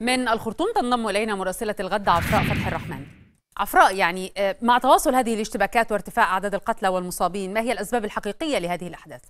من الخرطوم تنضم الينا مراسله الغد عفراء فتح الرحمن. عفراء يعني آه، مع تواصل هذه الاشتباكات وارتفاع اعداد القتلى والمصابين ما هي الاسباب الحقيقيه لهذه الاحداث؟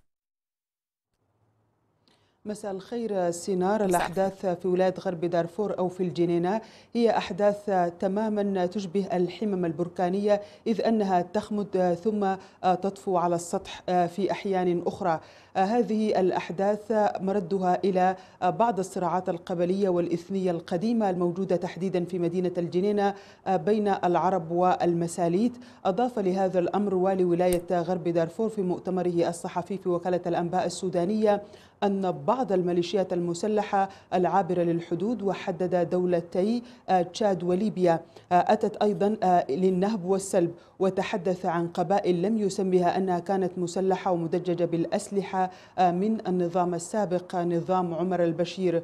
مساء الخير سينار الأحداث في ولاية غرب دارفور أو في الجنينة هي أحداث تماما تشبه الحمم البركانية إذ أنها تخمد ثم تطفو على السطح في أحيان أخرى هذه الأحداث مردها إلى بعض الصراعات القبلية والإثنية القديمة الموجودة تحديدا في مدينة الجنينة بين العرب والمساليت أضاف لهذا الأمر والي ولاية غرب دارفور في مؤتمره الصحفي في وكالة الأنباء السودانية أن بعض بعض الميليشيات المسلحة العابرة للحدود وحدد دولتي آه، تشاد وليبيا آه، أتت أيضا آه، للنهب والسلب وتحدث عن قبائل لم يسمها أنها كانت مسلحة ومدججة بالأسلحة من النظام السابق نظام عمر البشير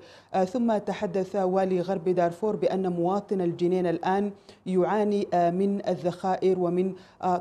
ثم تحدث والي غرب دارفور بأن مواطن الجنين الآن يعاني من الذخائر ومن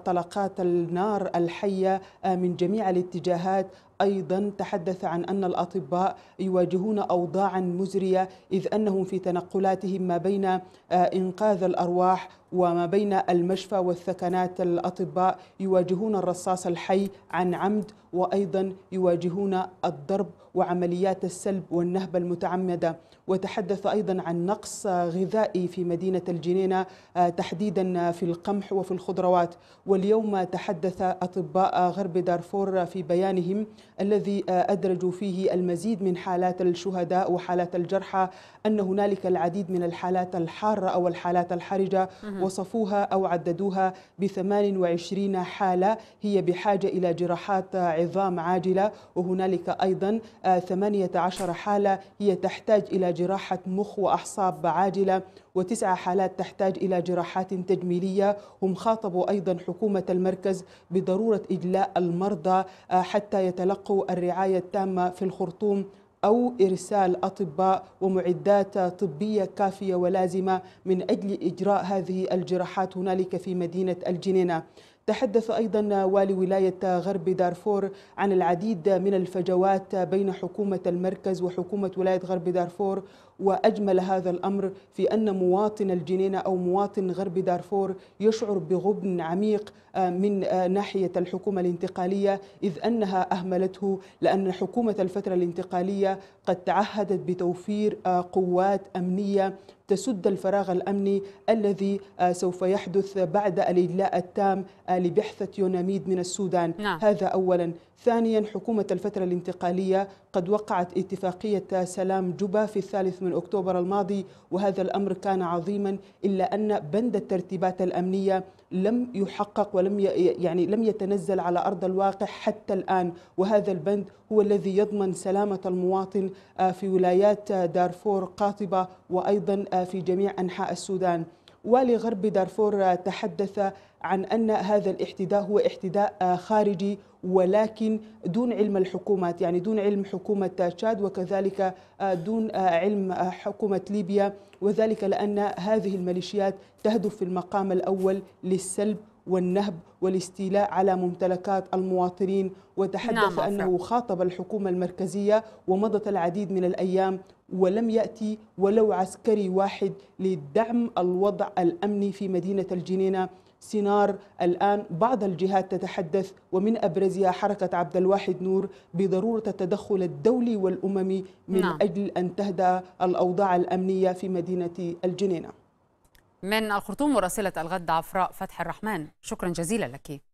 طلقات النار الحية من جميع الاتجاهات أيضا تحدث عن أن الأطباء يواجهون أوضاعا مزرية إذ أنهم في تنقلاتهم ما بين آه، إنقاذ الأرواح وما بين المشفى والثكنات الأطباء يواجهون الرصاص الحي عن عمد وأيضا يواجهون الضرب وعمليات السلب والنهب المتعمدة وتحدث أيضا عن نقص غذائي في مدينة الجنينة آه، تحديدا في القمح وفي الخضروات واليوم تحدث أطباء غرب دارفور في بيانهم الذي آه، أدرجوا فيه المزيد من حالات الشهداء وحالات الجرحى أن هنالك العديد من الحالات الحارة أو الحالات الحرجة وصفوها أو عددوها ب 28 حالة هي بحاجة إلى جراحات عظام عاجلة وهنالك أيضا 18 آه، حالة هي تحتاج إلى جراحة مخ وأعصاب عاجلة وتسعة حالات تحتاج إلى جراحات تجميلية هم خاطبوا أيضا حكومة المركز بضرورة إجلاء المرضى آه، حتى يتلقوا الرعاية التامة في الخرطوم أو إرسال أطباء ومعدات طبية كافية ولازمة من أجل إجراء هذه الجراحات هنالك في مدينة الجنينة تحدث أيضا والي ولاية غرب دارفور عن العديد من الفجوات بين حكومة المركز وحكومة ولاية غرب دارفور وأجمل هذا الأمر في أن مواطن الجنينة أو مواطن غرب دارفور يشعر بغبن عميق آه، من آه، ناحية الحكومة الانتقالية إذ أنها أهملته لأن حكومة الفترة الانتقالية قد تعهدت بتوفير آه، قوات أمنية تسد الفراغ الامني الذي سوف يحدث بعد الاجلاء التام لبعثه يوناميد من السودان نعم. هذا اولا ثانيا حكومة الفترة الانتقالية قد وقعت اتفاقية سلام جوبا في الثالث من أكتوبر الماضي وهذا الأمر كان عظيما إلا أن بند الترتيبات الأمنية لم يحقق ولم يعني لم يتنزل على أرض الواقع حتى الآن وهذا البند هو الذي يضمن سلامة المواطن آه، في ولايات آه، دارفور قاطبة وأيضا آه، في جميع أنحاء السودان ولغرب دارفور تحدث عن أن هذا الاحتداء هو احتداء آه، خارجي ولكن دون علم الحكومات يعني دون علم حكومة تشاد وكذلك آه، دون آه، علم حكومة ليبيا وذلك لأن هذه الميليشيات تهدف في المقام الأول للسلب والنهب والاستيلاء على ممتلكات المواطنين وتحدث نعم أنه خاطب الحكومة المركزية ومضت العديد من الأيام ولم يأتي ولو عسكري واحد لدعم الوضع الأمني في مدينة الجنينة صناعة النار الآن بعض الجهات تتحدث ومن أبرزها حركة عبد الواحد نور بضرورة التدخل الدولي والأممي من نعم. أجل أن تهدأ الأوضاع الأمنية في مدينة الجنينة من الخرطوم مراسلة الغد عفراء فتح الرحمن شكرا جزيلا لك